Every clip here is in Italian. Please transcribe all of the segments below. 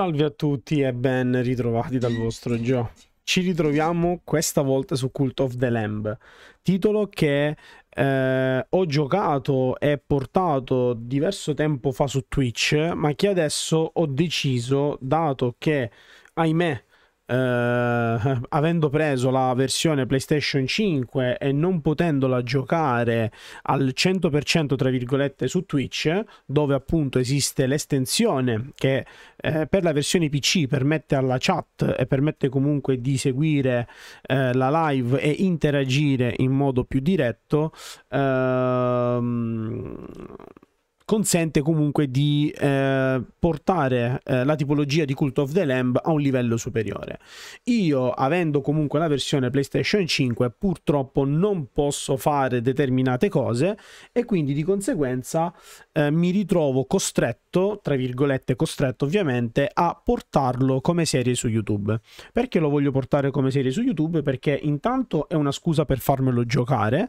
Salve a tutti e ben ritrovati dal vostro Gio. Ci ritroviamo questa volta su Cult of the Lamb, titolo che eh, ho giocato e portato diverso tempo fa su Twitch, ma che adesso ho deciso, dato che, ahimè, Uh, avendo preso la versione PlayStation 5 e non potendola giocare al 100% tra virgolette su Twitch, dove appunto esiste l'estensione che eh, per la versione PC permette alla chat e permette comunque di seguire eh, la live e interagire in modo più diretto. Ehm consente comunque di eh, portare eh, la tipologia di Cult of the Lamb a un livello superiore. Io, avendo comunque la versione PlayStation 5, purtroppo non posso fare determinate cose e quindi di conseguenza eh, mi ritrovo costretto costretto, tra virgolette costretto ovviamente, a portarlo come serie su YouTube. Perché lo voglio portare come serie su YouTube? Perché intanto è una scusa per farmelo giocare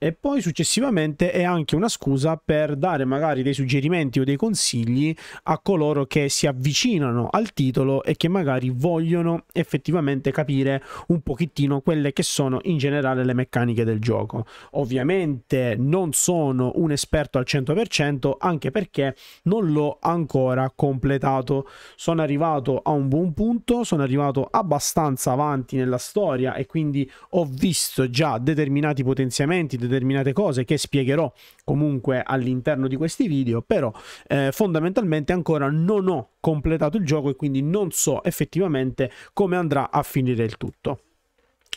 e poi successivamente è anche una scusa per dare magari dei suggerimenti o dei consigli a coloro che si avvicinano al titolo e che magari vogliono effettivamente capire un pochettino quelle che sono in generale le meccaniche del gioco. Ovviamente non sono un esperto al 100% anche perché non l'ho ancora completato. Sono arrivato a un buon punto, sono arrivato abbastanza avanti nella storia e quindi ho visto già determinati potenziamenti, determinate cose che spiegherò comunque all'interno di questi video, però eh, fondamentalmente ancora non ho completato il gioco e quindi non so effettivamente come andrà a finire il tutto.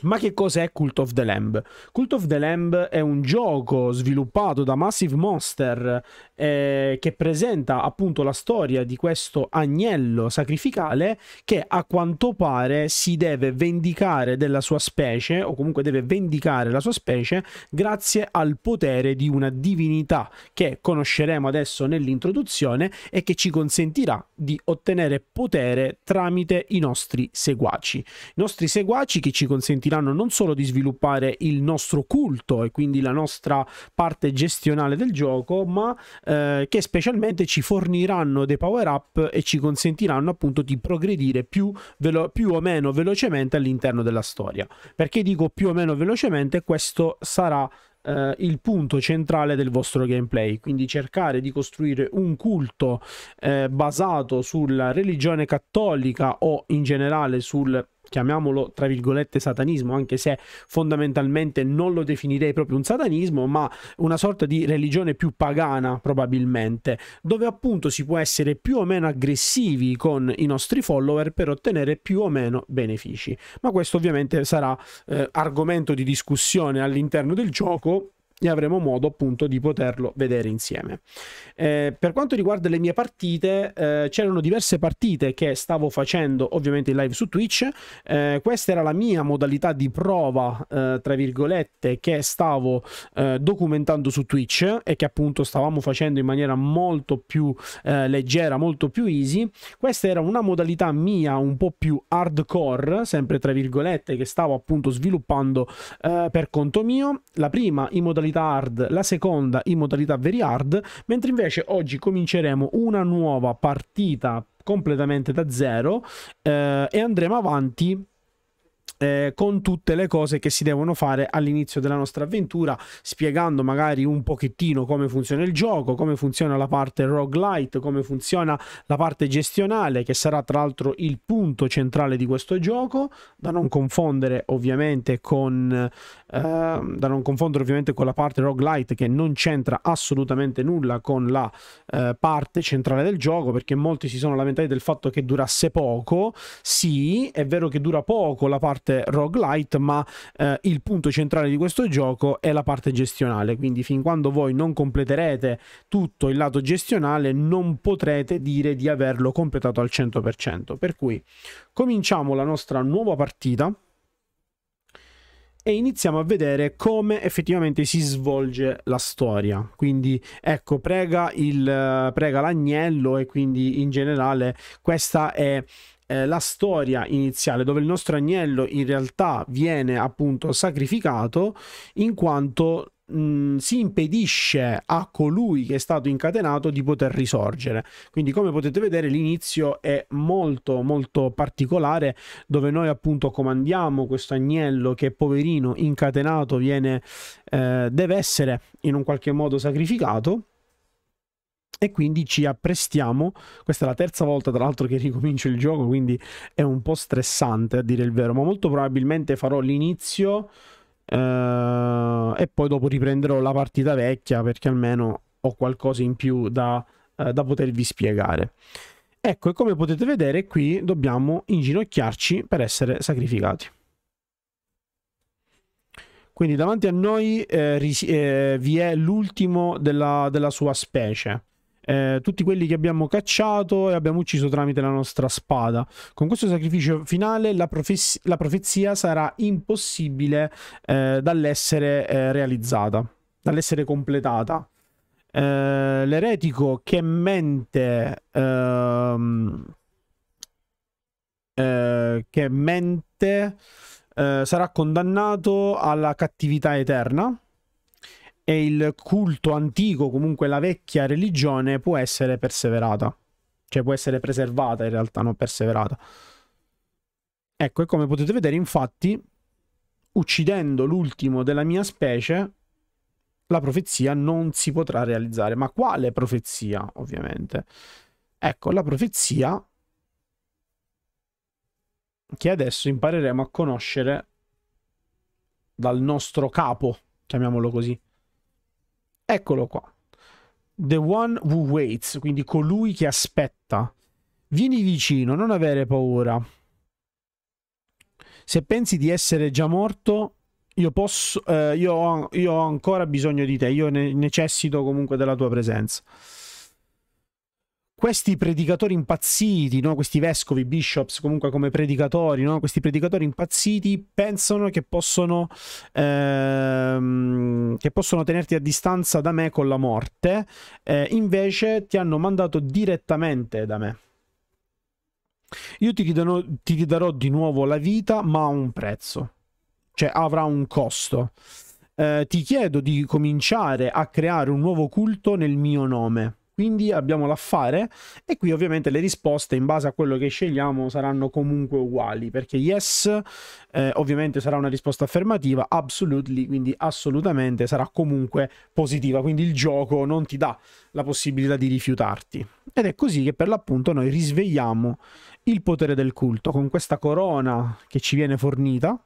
Ma che cos'è Cult of the Lamb? Cult of the Lamb è un gioco sviluppato da Massive Monster eh, che presenta appunto la storia di questo agnello sacrificale che a quanto pare si deve vendicare della sua specie o comunque deve vendicare la sua specie grazie al potere di una divinità che conosceremo adesso nell'introduzione e che ci consentirà di ottenere potere tramite i nostri seguaci. I nostri seguaci che ci consentiranno non solo di sviluppare il nostro culto e quindi la nostra parte gestionale del gioco, ma eh, che specialmente ci forniranno dei power up e ci consentiranno appunto di progredire più, velo- più o meno velocemente all'interno della storia. Perché dico più o meno velocemente, questo sarà Uh, il punto centrale del vostro gameplay, quindi cercare di costruire un culto uh, basato sulla religione cattolica o in generale sul chiamiamolo tra virgolette satanismo, anche se fondamentalmente non lo definirei proprio un satanismo, ma una sorta di religione più pagana probabilmente, dove appunto si può essere più o meno aggressivi con i nostri follower per ottenere più o meno benefici. Ma questo ovviamente sarà eh, argomento di discussione all'interno del gioco e avremo modo appunto di poterlo vedere insieme. Eh, per quanto riguarda le mie partite, eh, c'erano diverse partite che stavo facendo ovviamente in live su Twitch, eh, questa era la mia modalità di prova, eh, tra virgolette, che stavo eh, documentando su Twitch e che appunto stavamo facendo in maniera molto più eh, leggera, molto più easy. Questa era una modalità mia un po' più hardcore, sempre tra virgolette, che stavo appunto sviluppando per conto mio. La prima in modalità modalità hard, la seconda in modalità very hard, mentre invece oggi cominceremo una nuova partita completamente da zero eh, e andremo avanti eh, con tutte le cose che si devono fare all'inizio della nostra avventura, spiegando magari un pochettino come funziona il gioco, come funziona la parte roguelite, come funziona la parte gestionale, che sarà tra l'altro il punto centrale di questo gioco, da non confondere ovviamente con, eh, da non confondere ovviamente con la parte roguelite che non c'entra assolutamente nulla con la eh, parte centrale del gioco, perché molti si sono lamentati del fatto che durasse poco. Sì, è vero che dura poco la parte parte roguelite, ma eh, il punto centrale di questo gioco è la parte gestionale, quindi fin quando voi non completerete tutto il lato gestionale non potrete dire di averlo completato al 100%. Per cui cominciamo la nostra nuova partita e iniziamo a vedere come effettivamente si svolge la storia. Quindi ecco, prega, il, prega l'agnello e quindi in generale questa è eh, la storia iniziale dove il nostro agnello in realtà viene appunto sacrificato in quanto si impedisce a colui che è stato incatenato di poter risorgere quindi come potete vedere l'inizio è molto molto particolare dove noi appunto comandiamo questo agnello che poverino incatenato viene eh, deve essere in un qualche modo sacrificato e quindi ci apprestiamo, questa è la terza volta tra l'altro che ricomincio il gioco, quindi è un po' stressante a dire il vero, ma molto probabilmente farò l'inizio eh, e poi dopo riprenderò la partita vecchia perché almeno ho qualcosa in più da, eh, da potervi spiegare. Ecco, e come potete vedere qui dobbiamo inginocchiarci per essere sacrificati. Quindi davanti a noi eh, eh vi è l'ultimo della, della sua specie eh, tutti quelli che abbiamo cacciato e abbiamo ucciso tramite la nostra spada. Con questo sacrificio finale la, profez la profezia sarà impossibile eh, dall'essere eh, realizzata, dall'essere completata. Eh, l'eretico che mente ehm, eh, che mente eh, sarà condannato alla cattività eterna e il culto antico, comunque la vecchia religione, può essere perseverata. Cioè può essere preservata in realtà, non perseverata. Ecco, e come potete vedere, infatti, uccidendo l'ultimo della mia specie, la profezia non si potrà realizzare. Ma quale profezia, ovviamente? Ecco, la profezia che adesso impareremo a conoscere dal nostro capo, chiamiamolo così. Eccolo qua. The one who waits, quindi colui che aspetta. Vieni vicino, non avere paura. Se pensi di essere già morto, io, posso, eh, io, ho, io ho, ancora bisogno di te, io ne necessito comunque della tua presenza questi predicatori impazziti, no? questi vescovi, bishops, comunque come predicatori, no? questi predicatori impazziti pensano che possono, ehm, che possono, tenerti a distanza da me con la morte, eh, invece ti hanno mandato direttamente da me. Io ti ridarò, ti ridarò di nuovo la vita, ma a un prezzo, cioè avrà un costo. Eh, ti chiedo di cominciare a creare un nuovo culto nel mio nome quindi abbiamo l'affare e qui ovviamente le risposte in base a quello che scegliamo saranno comunque uguali perché yes eh, ovviamente sarà una risposta affermativa, absolutely quindi assolutamente sarà comunque positiva, quindi il gioco non ti dà la possibilità di rifiutarti. Ed è così che per l'appunto noi risvegliamo il potere del culto con questa corona che ci viene fornita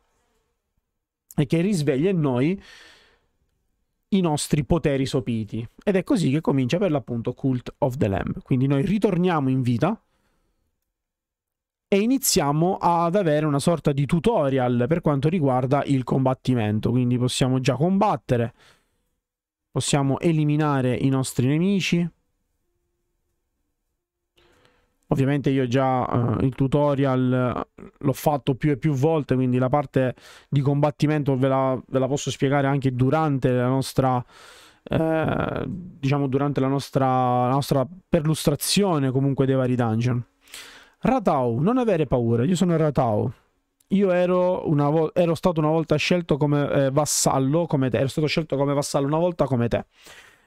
e che risveglia in noi i nostri poteri sopiti. Ed è così che comincia per l'appunto Cult of the Lamb. Quindi noi ritorniamo in vita e iniziamo ad avere una sorta di tutorial per quanto riguarda il combattimento. Quindi possiamo già combattere, possiamo eliminare i nostri nemici, Ovviamente io già eh, il tutorial l'ho fatto più e più volte, quindi la parte di combattimento ve la, ve la posso spiegare anche durante la nostra... Eh, diciamo durante la nostra, la nostra perlustrazione comunque dei vari dungeon Ratau, non avere paura, io sono Ratau io ero, una vo- ero stato una volta scelto come eh, vassallo come te, ero stato scelto come vassallo una volta come te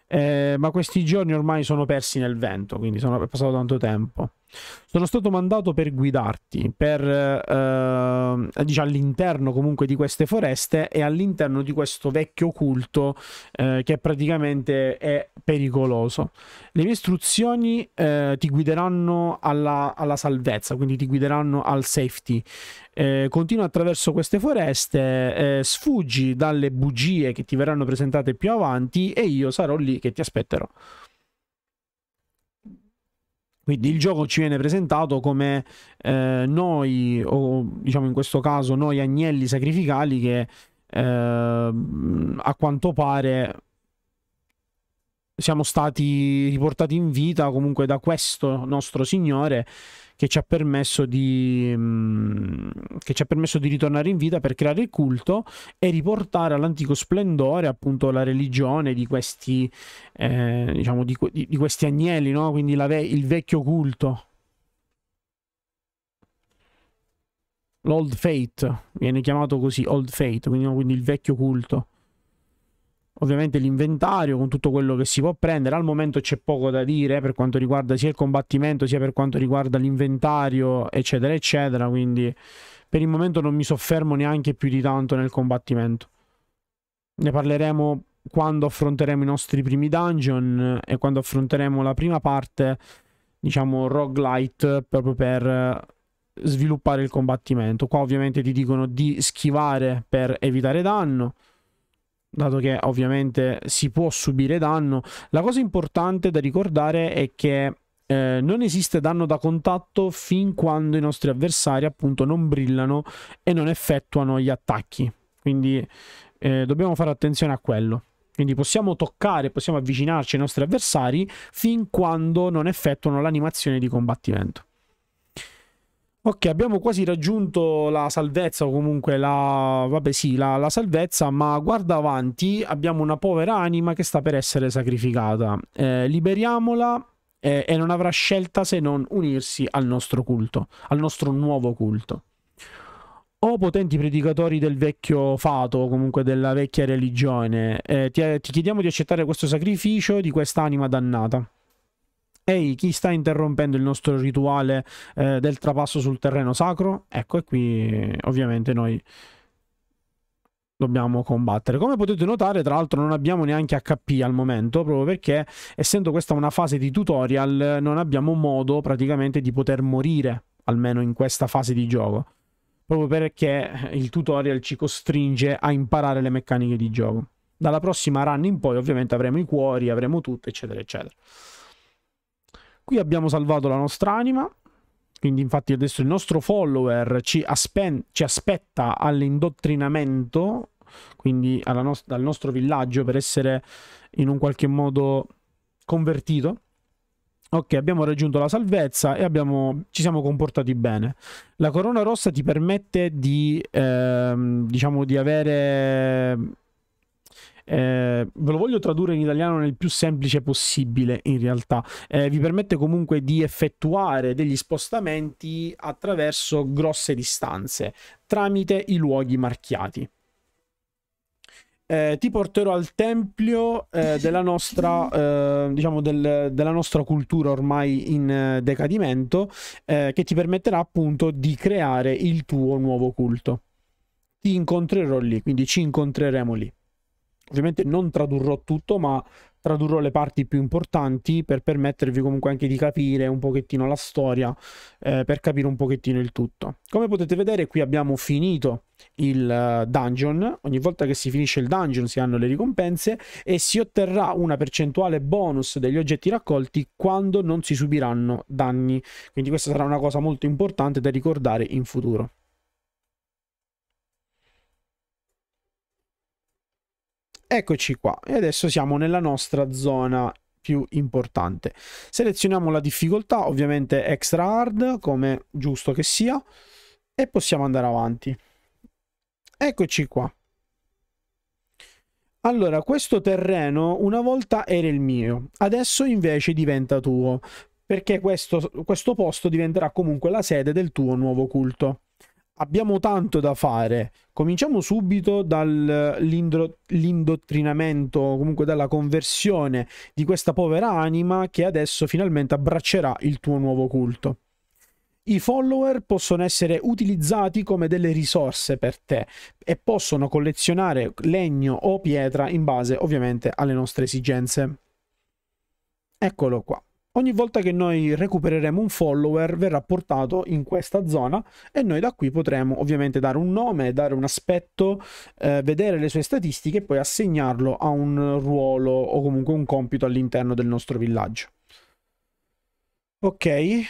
eh, ma questi giorni ormai sono persi nel vento quindi sono passato tanto tempo sono stato mandato per guidarti, per, eh, diciamo, all'interno comunque di queste foreste e all'interno di questo vecchio culto eh, che praticamente è pericoloso. Le mie istruzioni eh, ti guideranno alla, alla, salvezza, quindi ti guideranno al safety. Eh, continua attraverso queste foreste, eh, sfuggi dalle bugie che ti verranno presentate più avanti e io sarò lì che ti aspetterò. Quindi il gioco ci viene presentato come eh, noi, o diciamo in questo caso noi agnelli sacrificali che eh, a quanto pare siamo stati riportati in vita comunque da questo nostro Signore che ci ha permesso di, mm, che ci ha permesso di ritornare in vita per creare il culto e riportare all'antico splendore appunto la religione di questi, eh, diciamo, di, di, questi agnelli, no? quindi ve il vecchio culto. L'old faith viene chiamato così, old faith, quindi, quindi il vecchio culto ovviamente l'inventario con tutto quello che si può prendere. Al momento c'è poco da dire eh, per quanto riguarda sia il combattimento sia per quanto riguarda l'inventario, eccetera, eccetera. Quindi per il momento non mi soffermo neanche più di tanto nel combattimento. Ne parleremo quando affronteremo i nostri primi dungeon e quando affronteremo la prima parte, diciamo, roguelite, proprio per eh, sviluppare il combattimento. Qua ovviamente ti dicono di schivare per evitare danno dato che ovviamente si può subire danno. La cosa importante da ricordare è che eh, non esiste danno da contatto fin quando i nostri avversari appunto non brillano e non effettuano gli attacchi. Quindi eh, dobbiamo fare attenzione a quello. Quindi possiamo toccare, possiamo avvicinarci ai nostri avversari fin quando non effettuano l'animazione di combattimento. Ok, abbiamo quasi raggiunto la salvezza o comunque la... vabbè sì, la, la, salvezza, ma guarda avanti, abbiamo una povera anima che sta per essere sacrificata. Eh, liberiamola eh, e non avrà scelta se non unirsi al nostro culto, al nostro nuovo culto. O potenti predicatori del vecchio fato, comunque della vecchia religione, eh, ti, ti chiediamo di accettare questo sacrificio di quest'anima dannata ehi, chi sta interrompendo il nostro rituale eh, del trapasso sul terreno sacro? Ecco, e qui ovviamente noi dobbiamo combattere. Come potete notare, tra l'altro non abbiamo neanche HP al momento, proprio perché essendo questa una fase di tutorial non abbiamo modo praticamente di poter morire, almeno in questa fase di gioco. Proprio perché il tutorial ci costringe a imparare le meccaniche di gioco. Dalla prossima run in poi ovviamente avremo i cuori, avremo tutto, eccetera, eccetera. Qui abbiamo salvato la nostra anima. Quindi infatti adesso il nostro follower ci, ci aspetta all'indottrinamento, quindi no dal nostro villaggio per essere in un qualche modo convertito. Ok, abbiamo raggiunto la salvezza e abbiamo, ci siamo comportati bene. La corona rossa ti permette di, ehm, diciamo, di avere eh, ve lo voglio tradurre in italiano nel più semplice possibile, in realtà. Eh, vi permette comunque di effettuare degli spostamenti attraverso grosse distanze tramite i luoghi marchiati. Eh, ti porterò al tempio eh, della, nostra, eh, diciamo del, della nostra cultura ormai in eh, decadimento eh, che ti permetterà appunto di creare il tuo nuovo culto ti incontrerò lì quindi ci incontreremo lì Ovviamente non tradurrò tutto, ma tradurrò le parti più importanti per permettervi comunque anche di capire un pochettino la storia, eh, per capire un pochettino il tutto. Come potete vedere qui abbiamo finito il eh, dungeon, ogni volta che si finisce il dungeon si hanno le ricompense e si otterrà una percentuale bonus degli oggetti raccolti quando non si subiranno danni, quindi questa sarà una cosa molto importante da ricordare in futuro. Eccoci qua e adesso siamo nella nostra zona più importante. Selezioniamo la difficoltà, ovviamente extra hard come giusto che sia e possiamo andare avanti. Eccoci qua. Allora, questo terreno una volta era il mio, adesso invece diventa tuo, perché questo, questo posto diventerà comunque la sede del tuo nuovo culto abbiamo tanto da fare. Cominciamo subito dall'indottrinamento, eh, comunque dalla conversione di questa povera anima che adesso finalmente abbraccerà il tuo nuovo culto. I follower possono essere utilizzati come delle risorse per te e possono collezionare legno o pietra in base ovviamente alle nostre esigenze. Eccolo qua. Ogni volta che noi recupereremo un follower verrà portato in questa zona e noi da qui potremo ovviamente dare un nome, dare un aspetto, eh, vedere le sue statistiche e poi assegnarlo a un ruolo o comunque un compito all'interno del nostro villaggio. Ok,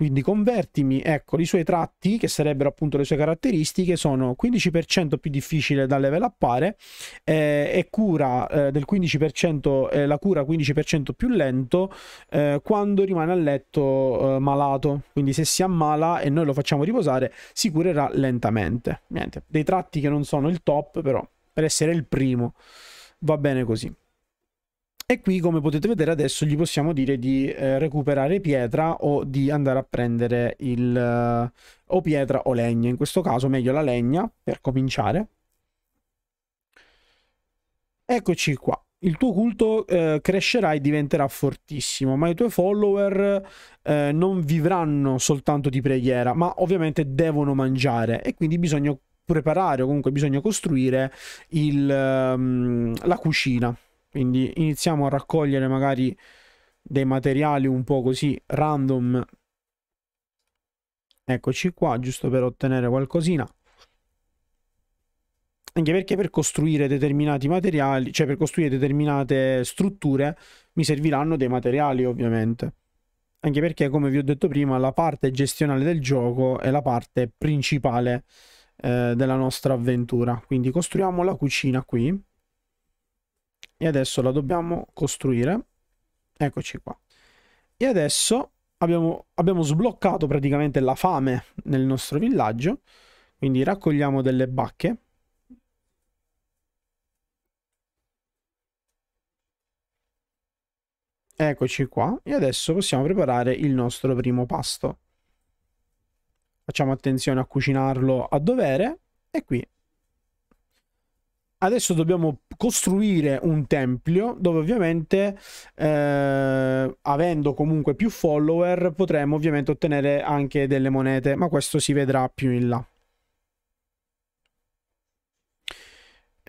quindi convertimi, ecco, i suoi tratti, che sarebbero appunto le sue caratteristiche, sono 15% più difficile da level appare eh, e cura eh, del 15%, eh, la cura 15% più lento eh, quando rimane a letto eh, malato, quindi se si ammala e noi lo facciamo riposare, si curerà lentamente. Niente, dei tratti che non sono il top, però per essere il primo va bene così. E qui, come potete vedere, adesso gli possiamo dire di eh, recuperare pietra o di andare a prendere il, eh, o pietra o legna. In questo caso, meglio la legna, per cominciare. Eccoci qua il tuo culto eh, crescerà e diventerà fortissimo, ma i tuoi follower eh, non vivranno soltanto di preghiera, ma ovviamente devono mangiare e quindi bisogna preparare o comunque bisogna costruire il, um, la cucina. Quindi iniziamo a raccogliere magari dei materiali un po' così random. Eccoci qua, giusto per ottenere qualcosina. Anche perché per costruire determinati materiali, cioè per costruire determinate strutture, mi serviranno dei materiali ovviamente. Anche perché, come vi ho detto prima, la parte gestionale del gioco è la parte principale eh, della nostra avventura. Quindi costruiamo la cucina qui e adesso la dobbiamo costruire eccoci qua e adesso abbiamo, abbiamo sbloccato praticamente la fame nel nostro villaggio quindi raccogliamo delle bacche Eccoci qua e adesso possiamo preparare il nostro primo pasto. Facciamo attenzione a cucinarlo a dovere e qui adesso dobbiamo costruire un tempio dove ovviamente eh, avendo comunque più follower potremo ovviamente ottenere anche delle monete ma questo si vedrà più in là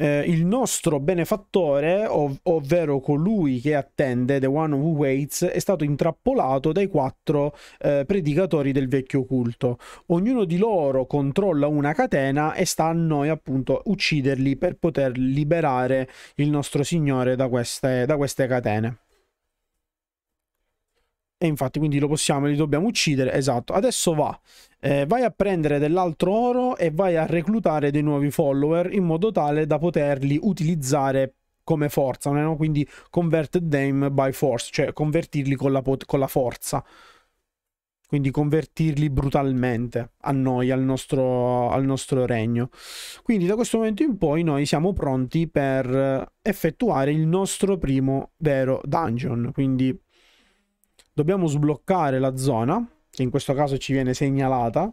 eh, il nostro benefattore, ov- ovvero colui che attende, The One Who Waits, è stato intrappolato dai quattro eh, predicatori del vecchio culto. Ognuno di loro controlla una catena e sta a noi appunto ucciderli per poter liberare il nostro Signore da queste, da queste catene. E infatti quindi lo possiamo, li dobbiamo uccidere, esatto. Adesso va, eh, vai a prendere dell'altro oro e vai a reclutare dei nuovi follower in modo tale da poterli utilizzare come forza, no? quindi convert them by force, cioè convertirli con la, con la forza. Quindi convertirli brutalmente a noi, al nostro, al nostro regno. Quindi da questo momento in poi noi siamo pronti per effettuare il nostro primo vero dungeon. Quindi dobbiamo sbloccare la zona, che in questo caso ci viene segnalata,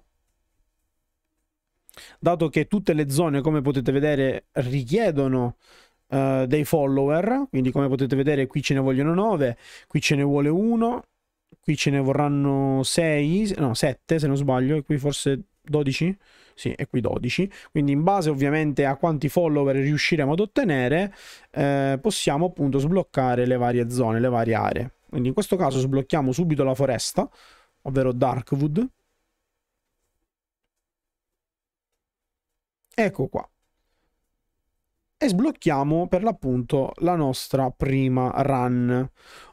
dato che tutte le zone, come potete vedere, richiedono uh, dei follower, quindi come potete vedere qui ce ne vogliono 9, qui ce ne vuole uno, qui ce ne vorranno 6, no 7 se non sbaglio, e qui forse 12? Sì, e qui 12. Quindi in base ovviamente a quanti follower riusciremo ad ottenere, eh, possiamo appunto sbloccare le varie zone, le varie aree. Quindi in questo caso sblocchiamo subito la foresta, ovvero Darkwood. Ecco qua. E sblocchiamo per l'appunto la nostra prima run.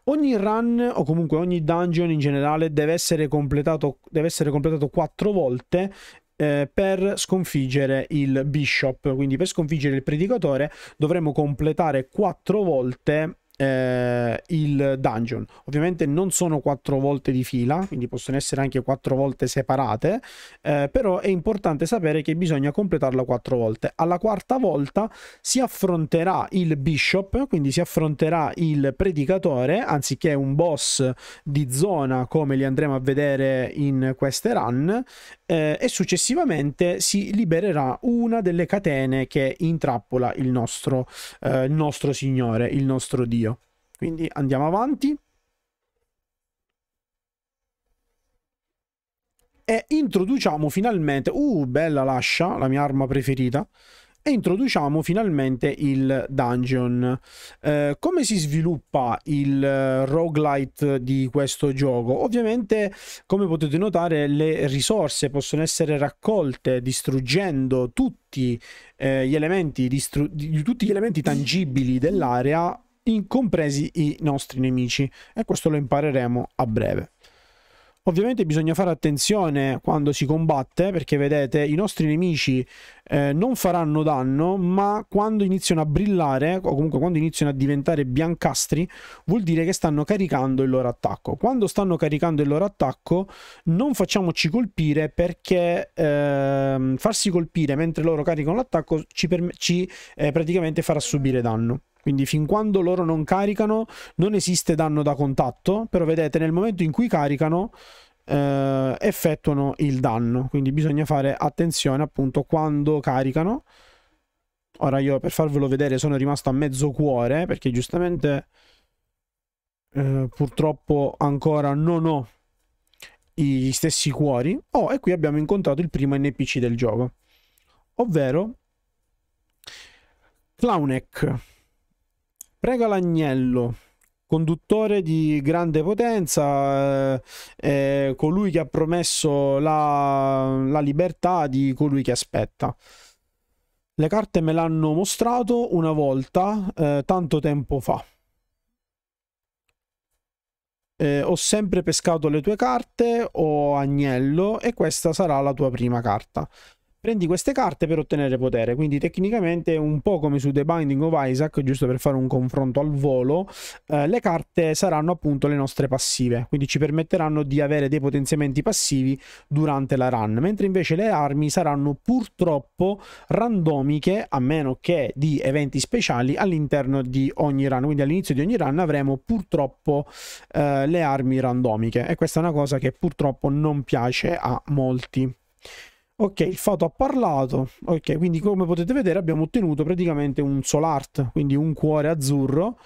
Ogni run o comunque ogni dungeon in generale deve essere completato, deve essere completato 4 volte eh, per sconfiggere il bishop. Quindi per sconfiggere il predicatore dovremo completare quattro volte eh, il dungeon. Ovviamente non sono quattro volte di fila, quindi possono essere anche quattro volte separate, eh, però è importante sapere che bisogna completarla quattro volte. Alla quarta volta si affronterà il bishop, quindi si affronterà il predicatore, anziché un boss di zona come li andremo a vedere in queste run, eh, e successivamente si libererà una delle catene che intrappola il nostro, eh, il nostro Signore, il nostro Dio. Quindi andiamo avanti. E introduciamo finalmente... Uh, bella l'ascia, la mia arma preferita e introduciamo finalmente il dungeon. Eh, come si sviluppa il eh, roguelite di questo gioco? Ovviamente, come potete notare, le risorse possono essere raccolte distruggendo tutti, eh, gli, elementi, distru di, tutti gli elementi tangibili dell'area, compresi i nostri nemici. E questo lo impareremo a breve. Ovviamente bisogna fare attenzione quando si combatte perché vedete i nostri nemici eh, non faranno danno ma quando iniziano a brillare o comunque quando iniziano a diventare biancastri vuol dire che stanno caricando il loro attacco. Quando stanno caricando il loro attacco non facciamoci colpire perché eh, farsi colpire mentre loro caricano l'attacco ci, ci eh, praticamente farà subire danno. Quindi fin quando loro non caricano non esiste danno da contatto, però vedete nel momento in cui caricano eh, effettuano il danno, quindi bisogna fare attenzione appunto quando caricano. Ora io per farvelo vedere sono rimasto a mezzo cuore perché giustamente eh, purtroppo ancora non ho gli stessi cuori. Oh, e qui abbiamo incontrato il primo NPC del gioco, ovvero Clownek Prega l'agnello, conduttore di grande potenza, eh, eh, colui che ha promesso la, la libertà di colui che aspetta. Le carte me l'hanno mostrato una volta, eh, tanto tempo fa. Eh, ho sempre pescato le tue carte, o agnello, e questa sarà la tua prima carta. Prendi queste carte per ottenere potere, quindi tecnicamente un po' come su The Binding of Isaac, giusto per fare un confronto al volo, eh, le carte saranno appunto le nostre passive, quindi ci permetteranno di avere dei potenziamenti passivi durante la run, mentre invece le armi saranno purtroppo randomiche, a meno che di eventi speciali all'interno di ogni run, quindi all'inizio di ogni run avremo purtroppo eh, le armi randomiche e questa è una cosa che purtroppo non piace a molti. Ok, il fato ha parlato. Ok, quindi come potete vedere abbiamo ottenuto praticamente un solart, quindi un cuore azzurro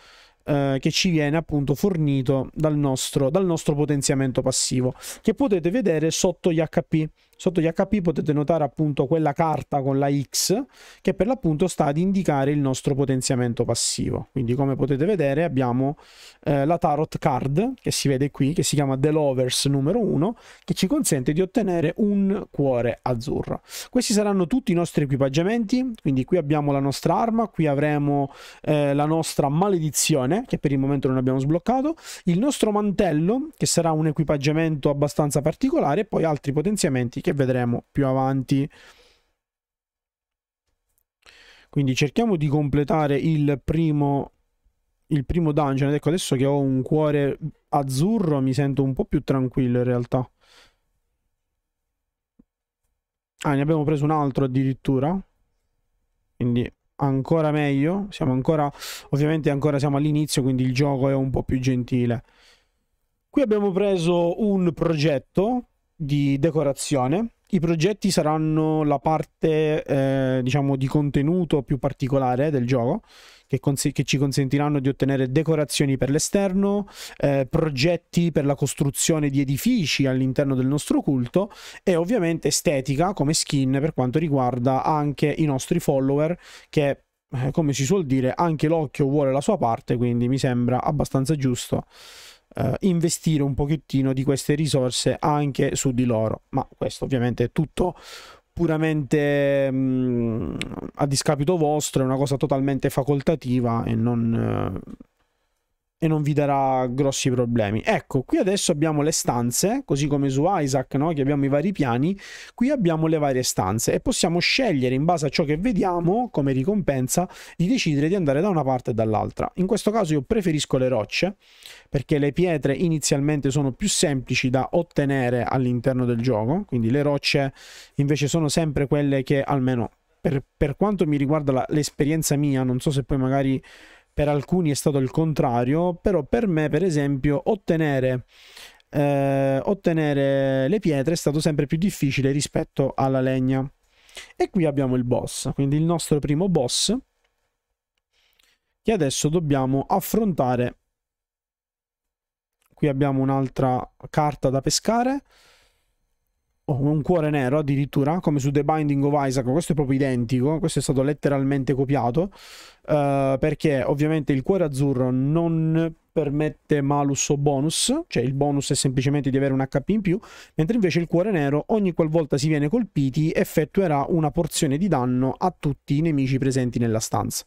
eh, che ci viene appunto fornito dal nostro, dal nostro potenziamento passivo, che potete vedere sotto gli HP. Sotto gli HP potete notare appunto quella carta con la X che per l'appunto sta ad indicare il nostro potenziamento passivo. Quindi come potete vedere abbiamo eh, la tarot card che si vede qui, che si chiama The Lovers numero 1, che ci consente di ottenere un cuore azzurro. Questi saranno tutti i nostri equipaggiamenti, quindi qui abbiamo la nostra arma, qui avremo eh, la nostra maledizione che per il momento non abbiamo sbloccato, il nostro mantello che sarà un equipaggiamento abbastanza particolare e poi altri potenziamenti che vedremo più avanti. Quindi cerchiamo di completare il primo, il primo dungeon. ecco adesso che ho un cuore azzurro mi sento un po' più tranquillo in realtà. Ah, ne abbiamo preso un altro addirittura. Quindi ancora meglio. Siamo ancora, ovviamente ancora siamo all'inizio, quindi il gioco è un po' più gentile. Qui abbiamo preso un progetto di decorazione. I progetti saranno la parte eh, diciamo di contenuto più particolare del gioco che, che, ci consentiranno di ottenere decorazioni per l'esterno, eh, progetti per la costruzione di edifici all'interno del nostro culto e ovviamente estetica come skin per quanto riguarda anche i nostri follower che eh, come si suol dire anche l'occhio vuole la sua parte quindi mi sembra abbastanza giusto eh, investire un pochettino di queste risorse anche su di loro. Ma questo ovviamente è tutto puramente mh, mm, a discapito vostro, è una cosa totalmente facoltativa e non... Eh, e non vi darà grossi problemi. Ecco, qui adesso abbiamo le stanze, così come su Isaac, no? che abbiamo i vari piani, qui abbiamo le varie stanze e possiamo scegliere in base a ciò che vediamo come ricompensa di decidere di andare da una parte e dall'altra. In questo caso io preferisco le rocce perché le pietre inizialmente sono più semplici da ottenere all'interno del gioco, quindi le rocce invece sono sempre quelle che almeno per, per quanto mi riguarda l'esperienza mia, non so se poi magari per alcuni è stato il contrario, però per me per esempio ottenere, eh, ottenere le pietre è stato sempre più difficile rispetto alla legna. E qui abbiamo il boss, quindi il nostro primo boss che adesso dobbiamo affrontare. Qui abbiamo un'altra carta da pescare o un cuore nero addirittura, come su The Binding of Isaac, questo è proprio identico, questo è stato letteralmente copiato, eh, perché ovviamente il cuore azzurro non permette malus o bonus, cioè il bonus è semplicemente di avere un HP in più, mentre invece il cuore nero ogni qualvolta si viene colpiti effettuerà una porzione di danno a tutti i nemici presenti nella stanza.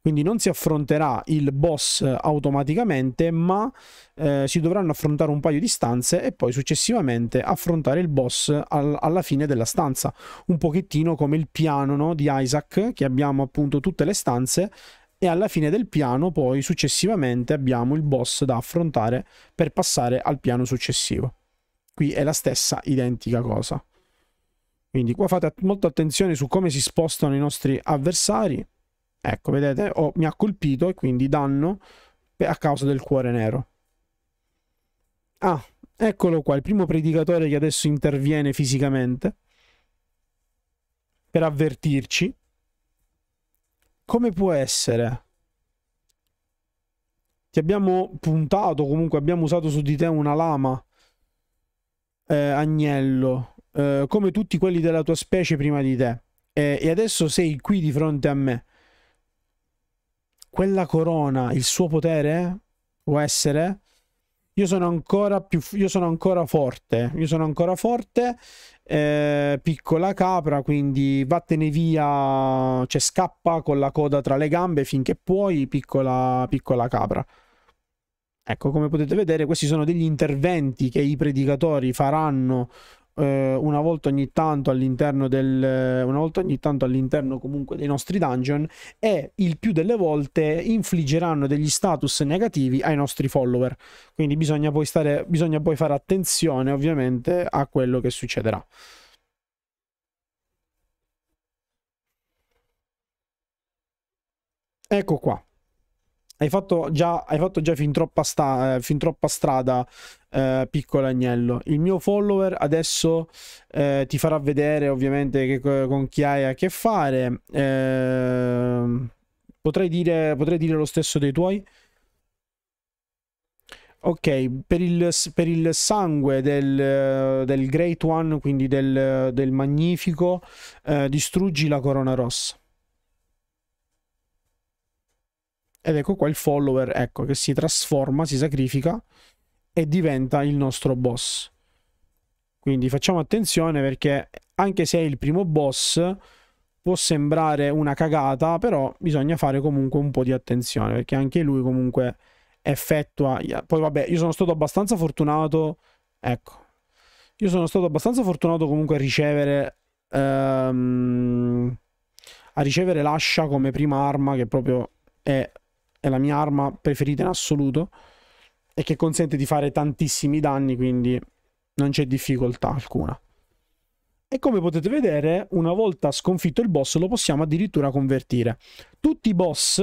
Quindi non si affronterà il boss automaticamente, ma eh, si dovranno affrontare un paio di stanze e poi successivamente affrontare il boss al, alla fine della stanza. Un pochettino come il piano no, di Isaac, che abbiamo appunto tutte le stanze e alla fine del piano poi successivamente abbiamo il boss da affrontare per passare al piano successivo. Qui è la stessa identica cosa. Quindi qua fate molta attenzione su come si spostano i nostri avversari. Ecco, vedete, oh, mi ha colpito e quindi danno a causa del cuore nero. Ah, eccolo qua, il primo predicatore che adesso interviene fisicamente per avvertirci. Come può essere? Ti abbiamo puntato, comunque abbiamo usato su di te una lama, eh, agnello, eh, come tutti quelli della tua specie prima di te. Eh, e adesso sei qui di fronte a me quella corona, il suo potere può essere io sono ancora più io sono ancora forte, io sono ancora forte eh, piccola capra, quindi vattene via, cioè scappa con la coda tra le gambe finché puoi, piccola piccola capra. Ecco, come potete vedere, questi sono degli interventi che i predicatori faranno eh, una volta ogni tanto all'interno del eh, una volta ogni tanto all'interno comunque dei nostri dungeon e il più delle volte infliggeranno degli status negativi ai nostri follower. Quindi bisogna poi stare bisogna poi fare attenzione ovviamente a quello che succederà. Ecco qua. Hai fatto già, hai fatto già fin, troppa sta, eh, fin troppa strada, eh, piccolo agnello. Il mio follower adesso eh, ti farà vedere ovviamente che, con chi hai a che fare. Eh, potrei, dire, potrei dire lo stesso dei tuoi? Ok, per il, per il, sangue del, del Great One, quindi del, del Magnifico, eh, distruggi la corona rossa. Ed ecco qua il follower, ecco, che si trasforma, si sacrifica e diventa il nostro boss. Quindi facciamo attenzione perché anche se è il primo boss può sembrare una cagata, però bisogna fare comunque un po' di attenzione perché anche lui comunque effettua... Poi vabbè, io sono stato abbastanza fortunato, ecco, io sono stato abbastanza fortunato comunque a ricevere... Ehm, a ricevere l'ascia come prima arma che proprio è è la mia arma preferita in assoluto e che consente di fare tantissimi danni, quindi non c'è difficoltà alcuna. E come potete vedere, una volta sconfitto il boss lo possiamo addirittura convertire. Tutti i boss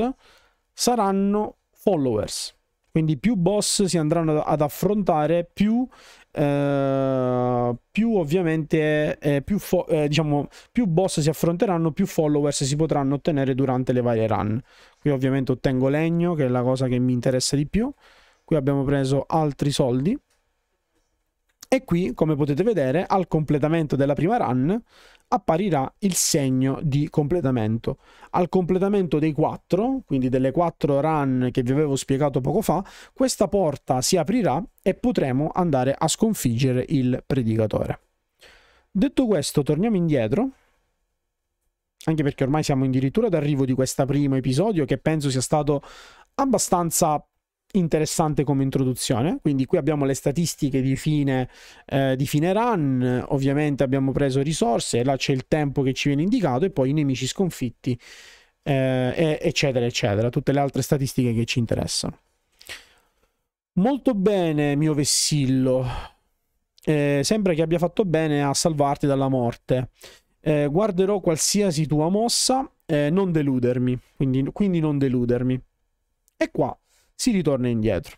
saranno followers, quindi più boss si andranno ad affrontare, più eh, più ovviamente eh, più, eh, diciamo, più boss si affronteranno, più followers si potranno ottenere durante le varie run. Qui ovviamente ottengo legno, che è la cosa che mi interessa di più. Qui abbiamo preso altri soldi. E qui, come potete vedere, al completamento della prima run apparirà il segno di completamento. Al completamento dei 4, quindi delle 4 run che vi avevo spiegato poco fa, questa porta si aprirà e potremo andare a sconfiggere il predicatore. Detto questo, torniamo indietro anche perché ormai siamo addirittura d'arrivo di questo primo episodio che penso sia stato abbastanza interessante come introduzione. Quindi qui abbiamo le statistiche di fine, eh, di fine run, ovviamente abbiamo preso risorse, là c'è il tempo che ci viene indicato e poi i nemici sconfitti, eh, eccetera, eccetera. Tutte le altre statistiche che ci interessano. Molto bene, mio vessillo. Eh, sembra che abbia fatto bene a salvarti dalla morte. Eh, guarderò qualsiasi tua mossa, eh, non deludermi. Quindi, quindi non deludermi. E qua si ritorna indietro.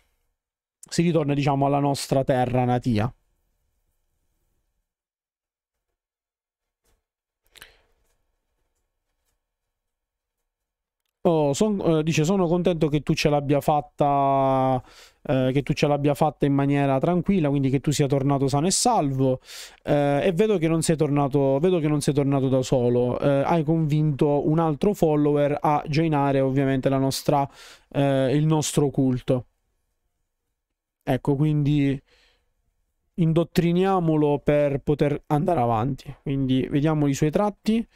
Si ritorna, diciamo, alla nostra terra natia. Oh, son, eh, dice sono contento che tu ce l'abbia fatta eh, che tu ce l'abbia fatta in maniera tranquilla quindi che tu sia tornato sano e salvo eh, e vedo che non sei tornato vedo che non sei tornato da solo eh, hai convinto un altro follower a joinare ovviamente la nostra eh, il nostro culto ecco quindi indottriniamolo per poter andare avanti quindi vediamo i suoi tratti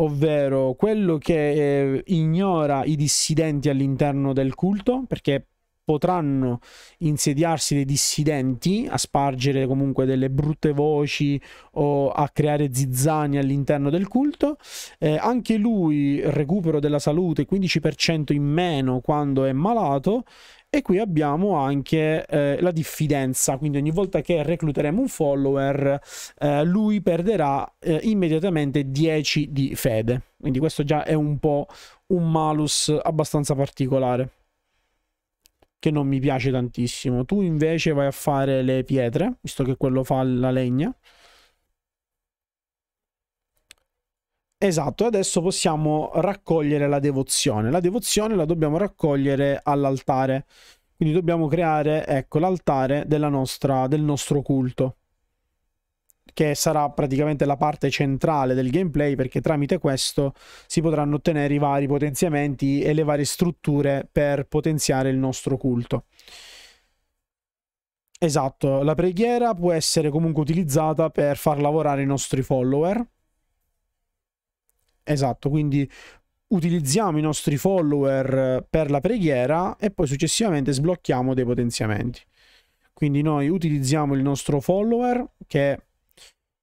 ovvero quello che eh, ignora i dissidenti all'interno del culto, perché potranno insediarsi dei dissidenti a spargere comunque delle brutte voci o a creare zizzani all'interno del culto. Eh, anche lui recupero della salute 15% in meno quando è malato. E qui abbiamo anche eh, la diffidenza, quindi ogni volta che recluteremo un follower, eh, lui perderà eh, immediatamente 10 di fede. Quindi questo già è un po' un malus abbastanza particolare che non mi piace tantissimo. Tu invece vai a fare le pietre, visto che quello fa la legna. Esatto, adesso possiamo raccogliere la devozione. La devozione la dobbiamo raccogliere all'altare. Quindi dobbiamo creare, ecco, l'altare del nostro culto che sarà praticamente la parte centrale del gameplay perché tramite questo si potranno ottenere i vari potenziamenti e le varie strutture per potenziare il nostro culto. Esatto, la preghiera può essere comunque utilizzata per far lavorare i nostri follower. Esatto, quindi utilizziamo i nostri follower per la preghiera e poi successivamente sblocchiamo dei potenziamenti. Quindi noi utilizziamo il nostro follower che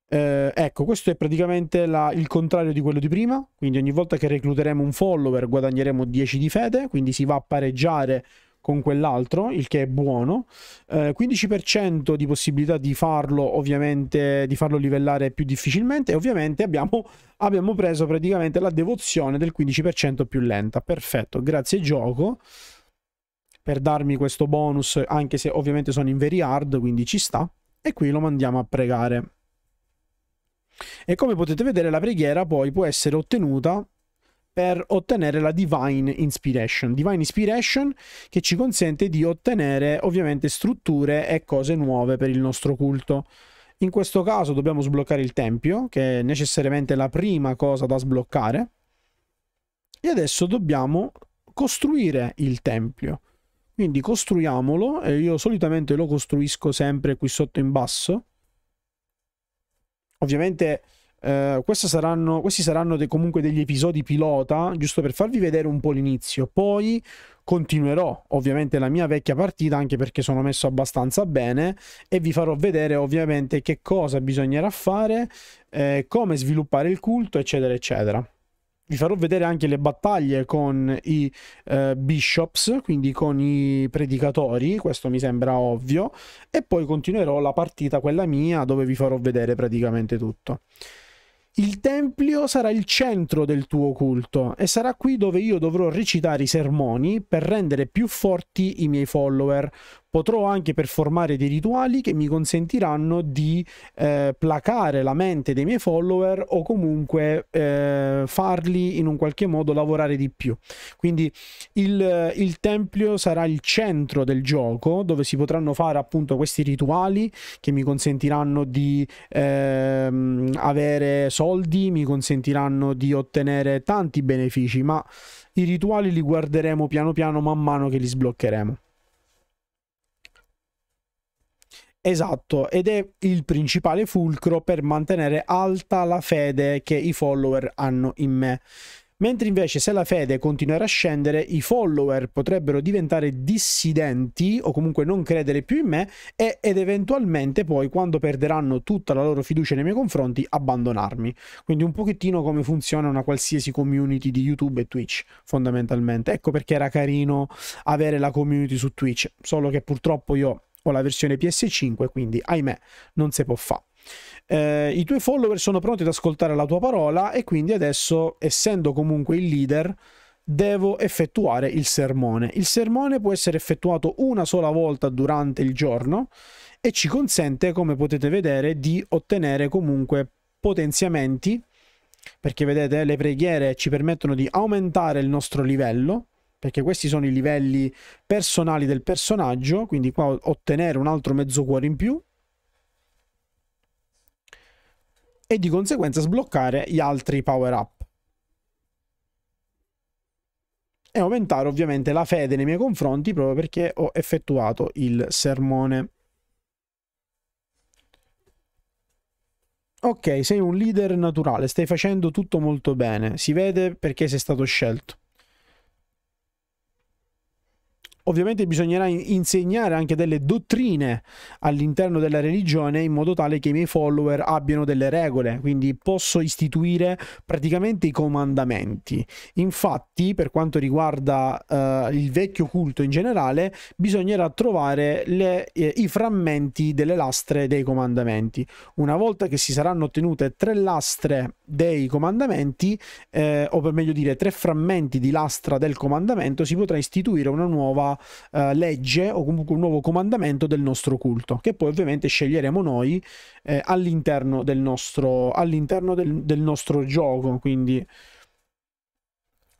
eh, ecco, questo è praticamente la, il contrario di quello di prima, quindi ogni volta che recluteremo un follower guadagneremo 10 di fede, quindi si va a pareggiare con quell'altro, il che è buono. Eh, 15% di possibilità di farlo, ovviamente, di farlo livellare più difficilmente e ovviamente abbiamo, abbiamo preso praticamente la devozione del 15% più lenta. Perfetto, grazie gioco per darmi questo bonus, anche se ovviamente sono in very hard, quindi ci sta. E qui lo mandiamo a pregare e come potete vedere la preghiera poi può essere ottenuta per ottenere la Divine Inspiration. Divine Inspiration che ci consente di ottenere ovviamente strutture e cose nuove per il nostro culto. In questo caso dobbiamo sbloccare il Tempio, che è necessariamente la prima cosa da sbloccare. E adesso dobbiamo costruire il Tempio. Quindi costruiamolo, e io solitamente lo costruisco sempre qui sotto in basso ovviamente eh, saranno, questi saranno de comunque degli episodi pilota, giusto per farvi vedere un po' l'inizio. Poi continuerò ovviamente la mia vecchia partita, anche perché sono messo abbastanza bene, e vi farò vedere ovviamente che cosa bisognerà fare, eh, come sviluppare il culto, eccetera, eccetera vi farò vedere anche le battaglie con i eh, bishops, quindi con i predicatori, questo mi sembra ovvio, e poi continuerò la partita, quella mia, dove vi farò vedere praticamente tutto. Il Tempio sarà il centro del tuo culto e sarà qui dove io dovrò recitare i sermoni per rendere più forti i miei follower potrò anche performare dei rituali che mi consentiranno di eh, placare la mente dei miei follower o comunque eh, farli in un qualche modo lavorare di più. Quindi il, il tempio sarà il centro del gioco dove si potranno fare appunto questi rituali che mi consentiranno di ehm, avere soldi, mi consentiranno di ottenere tanti benefici, ma i rituali li guarderemo piano piano man mano che li sbloccheremo. Esatto, ed è il principale fulcro per mantenere alta la fede che i follower hanno in me. Mentre invece se la fede continuerà a scendere, i follower potrebbero diventare dissidenti o comunque non credere più in me e, ed eventualmente poi quando perderanno tutta la loro fiducia nei miei confronti abbandonarmi. Quindi un pochettino come funziona una qualsiasi community di YouTube e Twitch fondamentalmente. Ecco perché era carino avere la community su Twitch, solo che purtroppo io ho la versione PS5, quindi ahimè non si può fare. Eh, I tuoi follower sono pronti ad ascoltare la tua parola e quindi adesso, essendo comunque il leader, devo effettuare il sermone. Il sermone può essere effettuato una sola volta durante il giorno e ci consente, come potete vedere, di ottenere comunque potenziamenti, perché vedete le preghiere ci permettono di aumentare il nostro livello perché questi sono i livelli personali del personaggio, quindi qua ottenere un altro mezzo cuore in più e di conseguenza sbloccare gli altri power up. E aumentare ovviamente la fede nei miei confronti proprio perché ho effettuato il sermone. Ok, sei un leader naturale, stai facendo tutto molto bene, si vede perché sei stato scelto ovviamente bisognerà insegnare anche delle dottrine all'interno della religione in modo tale che i miei follower abbiano delle regole, quindi posso istituire praticamente i comandamenti. Infatti, per quanto riguarda eh, il vecchio culto in generale, bisognerà trovare le, eh, i frammenti delle lastre dei comandamenti. Una volta che si saranno ottenute tre lastre dei comandamenti, eh, o per meglio dire tre frammenti di lastra del comandamento, si potrà istituire una nuova eh, legge o comunque un nuovo comandamento del nostro culto, che poi ovviamente sceglieremo noi eh, all'interno, del nostro, all'interno del, del nostro gioco, quindi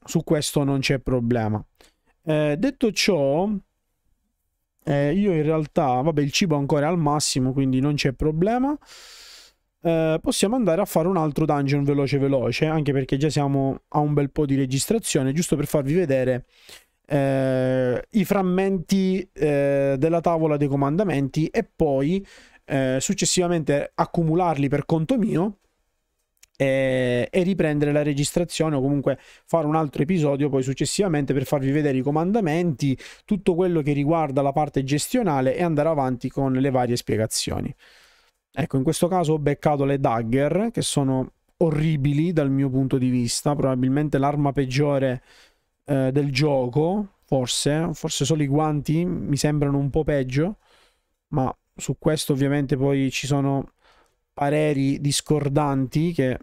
su questo non c'è problema. Eh, detto ciò, eh, io in realtà, vabbè, il cibo è ancora al massimo, quindi non c'è problema. Eh, possiamo andare a fare un altro dungeon veloce veloce, anche perché già siamo a un bel po' di registrazione, giusto per farvi vedere eh, i frammenti eh, della tavola dei comandamenti e poi eh, successivamente accumularli per conto mio e, riprendere la registrazione o comunque fare un altro episodio poi successivamente per farvi vedere i comandamenti, tutto quello che riguarda la parte gestionale e andare avanti con le varie spiegazioni. Ecco, in questo caso ho beccato le dagger, che sono orribili dal mio punto di vista, probabilmente l'arma peggiore eh, del gioco, forse, forse solo i guanti mi sembrano un po' peggio, ma su questo ovviamente poi ci sono pareri discordanti che...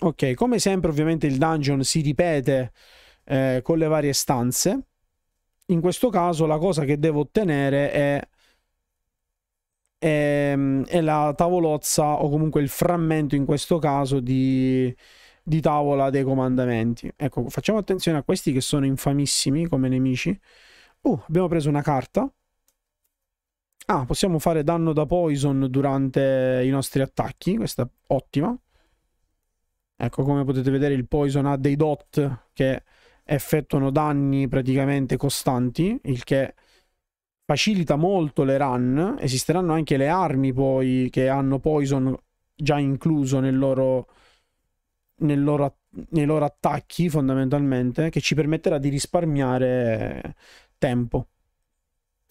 Ok, come sempre ovviamente il dungeon si ripete eh, con le varie stanze. In questo caso la cosa che devo ottenere è e, ehm, e la tavolozza o comunque il frammento in questo caso di, di tavola dei comandamenti. Ecco, facciamo attenzione a questi che sono infamissimi come nemici. Uh, abbiamo preso una carta. Ah, possiamo fare danno da poison durante i nostri attacchi. Questa è ottima. Ecco, come potete vedere il poison ha dei dot che effettuano danni praticamente costanti, il che facilita molto le run. Esisteranno anche le armi poi che hanno Poison già incluso nel loro, nel loro, nei loro attacchi fondamentalmente, che ci permetterà di risparmiare tempo.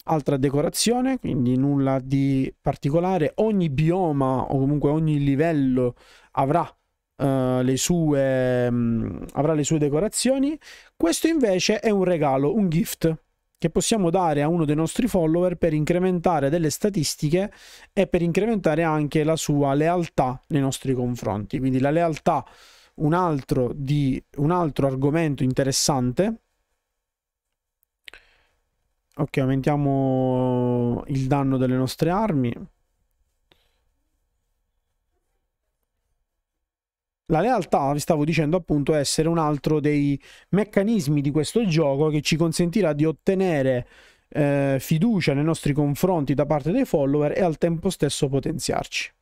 Altra decorazione, quindi nulla di particolare. Ogni bioma o comunque ogni livello avrà Uh, le sue, um, avrà le sue decorazioni. Questo invece è un regalo, un gift che possiamo dare a uno dei nostri follower per incrementare delle statistiche e per incrementare anche la sua lealtà nei nostri confronti. Quindi la lealtà, un altro, di, un altro argomento interessante. Ok, aumentiamo il danno delle nostre armi. La lealtà, vi stavo dicendo appunto, essere un altro dei meccanismi di questo gioco che ci consentirà di ottenere eh, fiducia nei nostri confronti da parte dei follower e al tempo stesso potenziarci.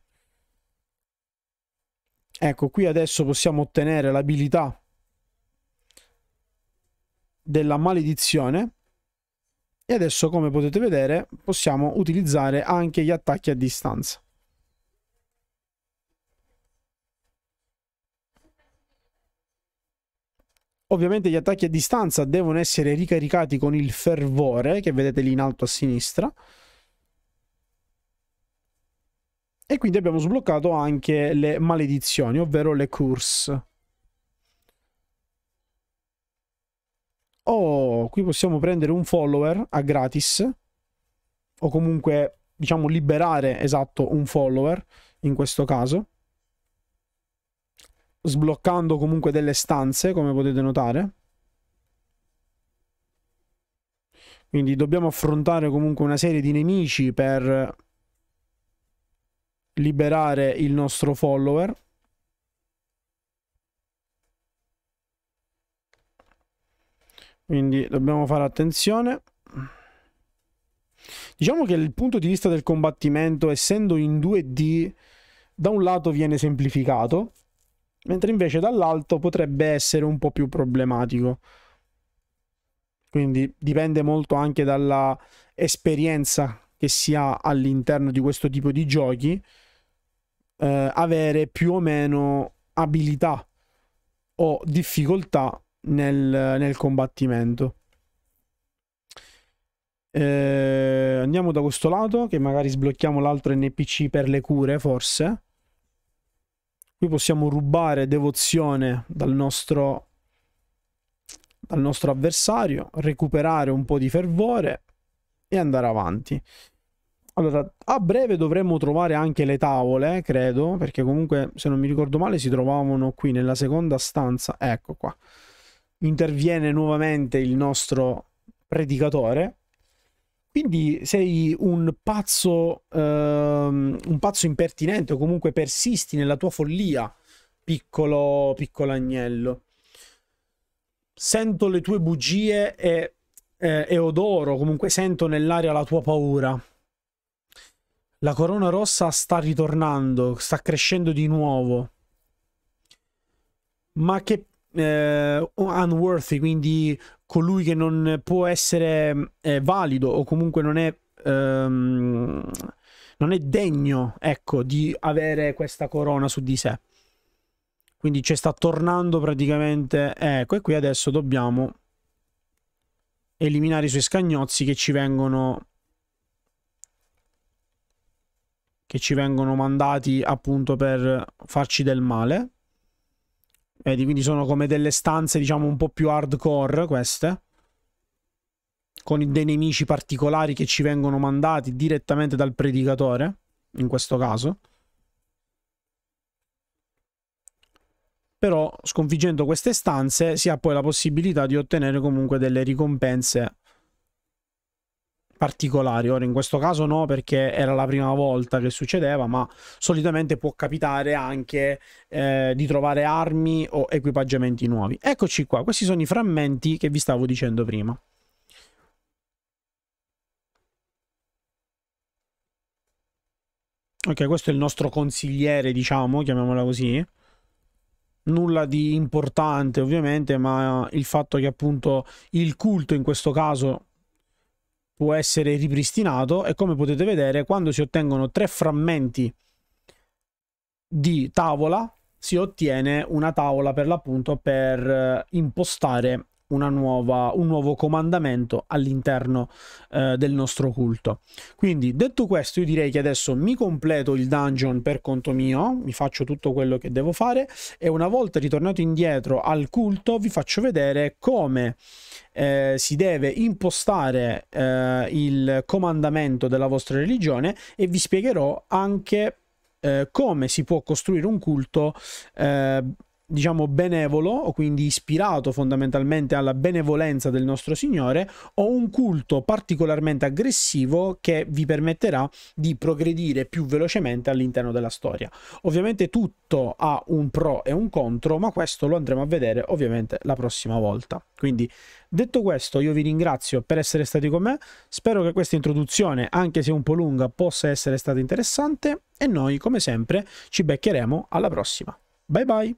Ecco, qui adesso possiamo ottenere l'abilità della maledizione e adesso come potete vedere possiamo utilizzare anche gli attacchi a distanza. Ovviamente gli attacchi a distanza devono essere ricaricati con il fervore, che vedete lì in alto a sinistra. E quindi abbiamo sbloccato anche le maledizioni, ovvero le curse. Oh, qui possiamo prendere un follower a gratis. O comunque, diciamo, liberare, esatto, un follower in questo caso sbloccando comunque delle stanze, come potete notare. Quindi dobbiamo affrontare comunque una serie di nemici per liberare il nostro follower. Quindi dobbiamo fare attenzione. Diciamo che il punto di vista del combattimento, essendo in 2D, da un lato viene semplificato, mentre invece dall'alto potrebbe essere un po' più problematico. Quindi dipende molto anche dalla esperienza che si ha all'interno di questo tipo di giochi, eh, avere più o meno abilità o difficoltà nel, nel combattimento. Eh, andiamo da questo lato, che magari sblocchiamo l'altro NPC per le cure, forse. Qui possiamo rubare devozione dal nostro, dal nostro avversario, recuperare un po' di fervore e andare avanti. Allora, a breve dovremmo trovare anche le tavole, credo, perché comunque, se non mi ricordo male, si trovavano qui nella seconda stanza. Ecco qua. Interviene nuovamente il nostro predicatore quindi sei un pazzo, ehm, un pazzo impertinente o comunque persisti nella tua follia, piccolo, piccolo agnello. Sento le tue bugie e, e, eh, e odoro, comunque sento nell'aria la tua paura. La corona rossa sta ritornando, sta crescendo di nuovo. Ma che eh, unworthy, quindi colui che non può essere eh, valido o comunque non è, ehm, non è degno ecco, di avere questa corona su di sé. Quindi ci sta tornando praticamente, ecco, e qui adesso dobbiamo eliminare i suoi scagnozzi che ci vengono che ci vengono mandati appunto per farci del male Vedi, eh, quindi sono come delle stanze, diciamo, un po' più hardcore queste. Con dei nemici particolari che ci vengono mandati direttamente dal predicatore, in questo caso. Però sconfiggendo queste stanze si ha poi la possibilità di ottenere comunque delle ricompense particolari. Ora in questo caso no perché era la prima volta che succedeva, ma solitamente può capitare anche eh, di trovare armi o equipaggiamenti nuovi. Eccoci qua, questi sono i frammenti che vi stavo dicendo prima. Ok, questo è il nostro consigliere, diciamo, chiamiamola così. Nulla di importante ovviamente, ma il fatto che appunto il culto in questo caso può essere ripristinato e come potete vedere quando si ottengono tre frammenti di tavola si ottiene una tavola per l'appunto per eh, impostare nuova, un nuovo comandamento all'interno eh, del nostro culto. Quindi detto questo io direi che adesso mi completo il dungeon per conto mio, mi faccio tutto quello che devo fare e una volta ritornato indietro al culto vi faccio vedere come eh, si deve impostare eh, il comandamento della vostra religione e vi spiegherò anche eh, come si può costruire un culto eh, diciamo benevolo o quindi ispirato fondamentalmente alla benevolenza del nostro Signore o un culto particolarmente aggressivo che vi permetterà di progredire più velocemente all'interno della storia. Ovviamente tutto ha un pro e un contro, ma questo lo andremo a vedere ovviamente la prossima volta. Quindi detto questo io vi ringrazio per essere stati con me, spero che questa introduzione anche se un po' lunga possa essere stata interessante e noi come sempre ci beccheremo alla prossima. Bye bye!